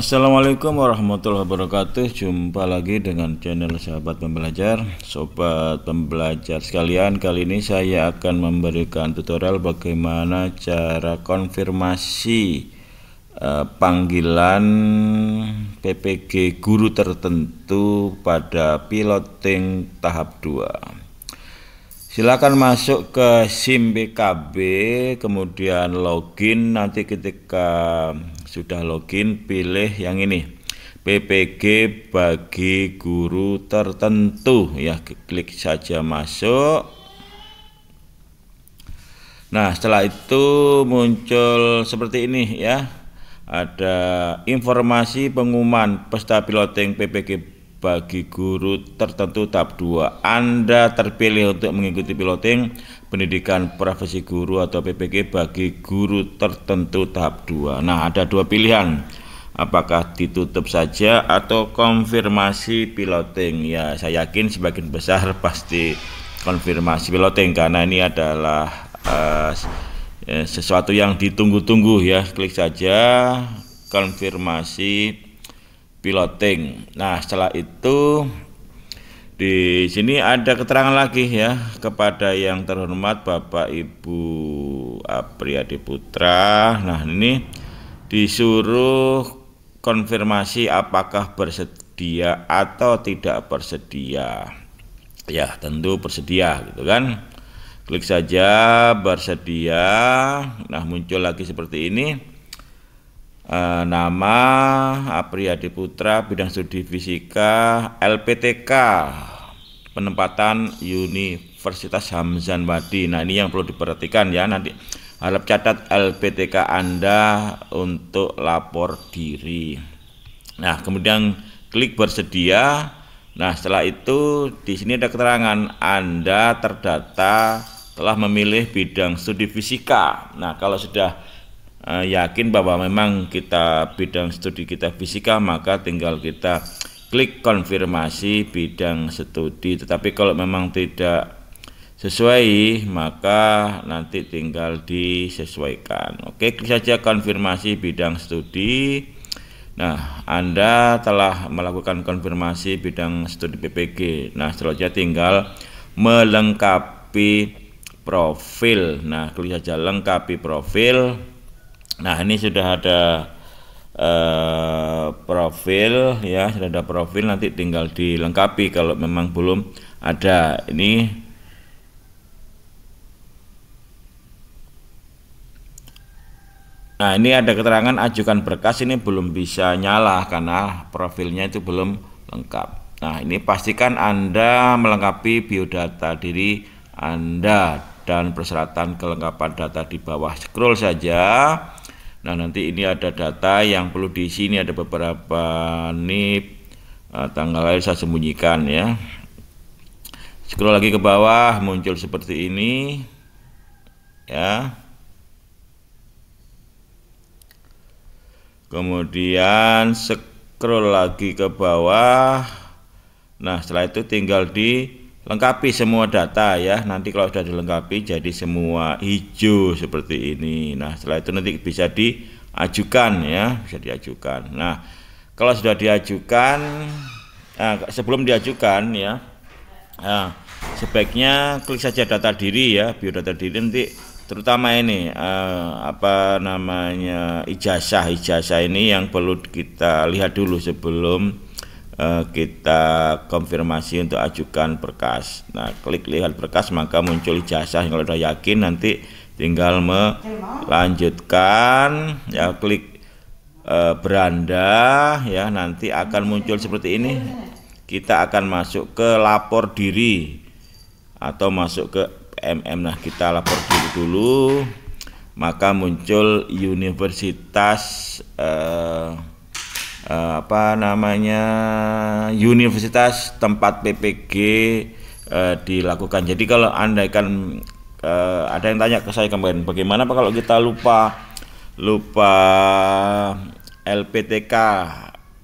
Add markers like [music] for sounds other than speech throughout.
Assalamualaikum warahmatullahi wabarakatuh Jumpa lagi dengan channel sahabat pembelajar Sobat pembelajar sekalian Kali ini saya akan memberikan tutorial Bagaimana cara konfirmasi eh, Panggilan PPG guru tertentu Pada piloting tahap 2 silakan masuk ke SIM BKB kemudian login nanti ketika sudah login pilih yang ini PPG bagi guru tertentu ya klik saja masuk Nah setelah itu muncul seperti ini ya ada informasi pengumuman peserta piloting PPG bagi guru tertentu tahap 2 Anda terpilih untuk mengikuti piloting pendidikan profesi guru atau PPG bagi guru tertentu tahap 2. Nah, ada dua pilihan. Apakah ditutup saja atau konfirmasi piloting? Ya, saya yakin sebagian besar [laughs] pasti konfirmasi piloting karena ini adalah uh, sesuatu yang ditunggu-tunggu ya. Klik saja konfirmasi piloting. Nah, setelah itu di sini ada keterangan lagi ya kepada yang terhormat Bapak Ibu Apriyadi Putra. Nah, ini disuruh konfirmasi apakah bersedia atau tidak bersedia. Ya, tentu bersedia gitu kan. Klik saja bersedia. Nah, muncul lagi seperti ini. E, nama Apriyadi Putra Bidang Studi Fisika LPTK penempatan Universitas Hamzanwadi. Nah, ini yang perlu diperhatikan ya nanti. Harap catat LPTK Anda untuk lapor diri. Nah, kemudian klik bersedia. Nah, setelah itu di sini ada keterangan Anda terdata telah memilih bidang studi fisika. Nah, kalau sudah eh, yakin bahwa memang kita bidang studi kita fisika, maka tinggal kita klik konfirmasi bidang studi tetapi kalau memang tidak sesuai maka nanti tinggal disesuaikan oke klik saja konfirmasi bidang studi nah Anda telah melakukan konfirmasi bidang studi PPG nah selanjutnya tinggal melengkapi profil nah klik saja lengkapi profil nah ini sudah ada Eh, profil ya sudah ada profil nanti tinggal dilengkapi kalau memang belum ada ini Nah ini ada keterangan ajukan berkas ini belum bisa nyala karena profilnya itu belum lengkap. Nah ini pastikan Anda melengkapi biodata diri Anda dan persyaratan kelengkapan data di bawah. Scroll saja Nah nanti ini ada data yang perlu di sini ada beberapa NIP eh, tanggal lahir saya sembunyikan ya. Scroll lagi ke bawah muncul seperti ini ya. Kemudian scroll lagi ke bawah. Nah setelah itu tinggal di lengkapi semua data ya nanti kalau sudah dilengkapi jadi semua hijau seperti ini nah setelah itu nanti bisa diajukan ya bisa diajukan nah kalau sudah diajukan nah, sebelum diajukan ya nah, sebaiknya klik saja data diri ya biodata diri nanti terutama ini eh, apa namanya ijazah ijazah ini yang perlu kita lihat dulu sebelum Eh, kita konfirmasi untuk ajukan berkas. Nah, klik lihat berkas maka muncul ijazah. Kalau sudah yakin nanti tinggal melanjutkan ya klik e, eh, beranda ya nanti akan muncul seperti ini. Kita akan masuk ke lapor diri atau masuk ke MM. Nah, kita lapor diri dulu maka muncul universitas eh, uh, apa namanya universitas tempat PPG uh, eh, dilakukan. Jadi kalau andaikan uh, eh, ada yang tanya ke saya kemarin, bagaimana pak kalau kita lupa lupa LPTK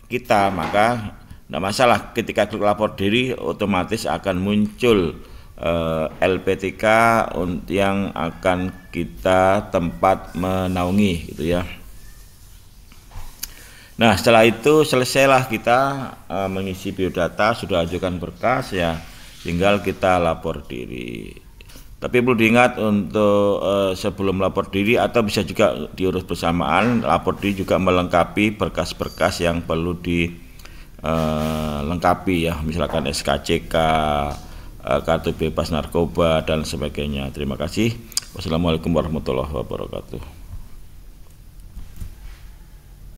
kita maka tidak masalah ketika klik lapor diri otomatis akan muncul uh, LPTK yang akan kita tempat menaungi gitu ya. Nah setelah itu selesailah kita e, mengisi biodata sudah ajukan berkas ya tinggal kita lapor diri. Tapi perlu diingat untuk e, sebelum lapor diri atau bisa juga diurus bersamaan lapor diri juga melengkapi berkas-berkas yang perlu dilengkapi e, ya misalkan SKCK, e, kartu bebas narkoba dan sebagainya. Terima kasih. Wassalamualaikum warahmatullahi wabarakatuh.